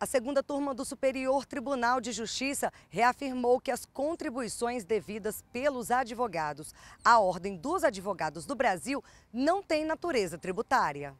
A segunda turma do Superior Tribunal de Justiça reafirmou que as contribuições devidas pelos advogados à Ordem dos Advogados do Brasil não têm natureza tributária.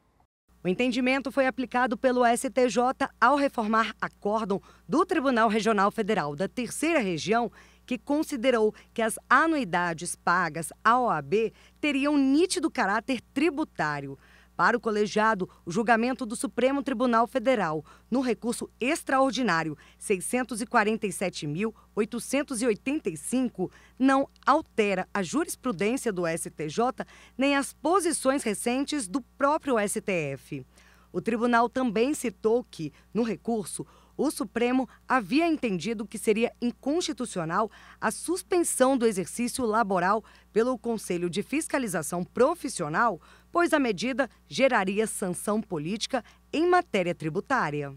O entendimento foi aplicado pelo STJ ao reformar acórdão do Tribunal Regional Federal da Terceira Região, que considerou que as anuidades pagas à OAB teriam nítido caráter tributário para o colegiado o julgamento do Supremo Tribunal Federal no recurso extraordinário 647.885 não altera a jurisprudência do STJ nem as posições recentes do próprio STF. O tribunal também citou que, no recurso, o Supremo havia entendido que seria inconstitucional a suspensão do exercício laboral pelo Conselho de Fiscalização Profissional, pois a medida geraria sanção política em matéria tributária.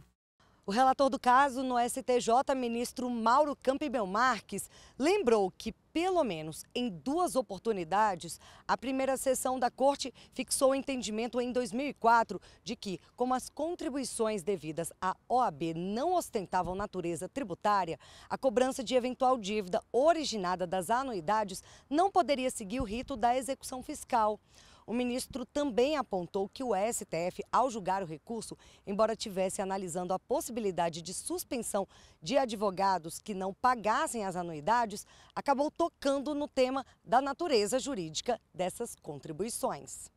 O relator do caso no STJ, ministro Mauro Campbell Marques, lembrou que, pelo menos em duas oportunidades, a primeira sessão da Corte fixou o entendimento em 2004 de que, como as contribuições devidas à OAB não ostentavam natureza tributária, a cobrança de eventual dívida originada das anuidades não poderia seguir o rito da execução fiscal. O ministro também apontou que o STF, ao julgar o recurso, embora tivesse analisando a possibilidade de suspensão de advogados que não pagassem as anuidades, acabou tocando no tema da natureza jurídica dessas contribuições.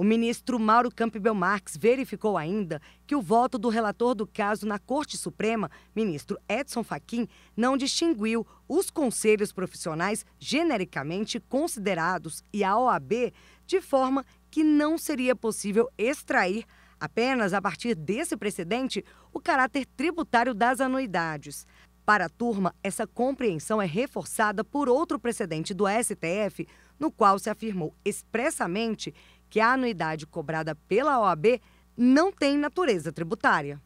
O ministro Mauro Campbell Marx verificou ainda que o voto do relator do caso na Corte Suprema, ministro Edson Fachin, não distinguiu os conselhos profissionais genericamente considerados e a OAB de forma que não seria possível extrair apenas a partir desse precedente o caráter tributário das anuidades. Para a turma, essa compreensão é reforçada por outro precedente do STF, no qual se afirmou expressamente que a anuidade cobrada pela OAB não tem natureza tributária.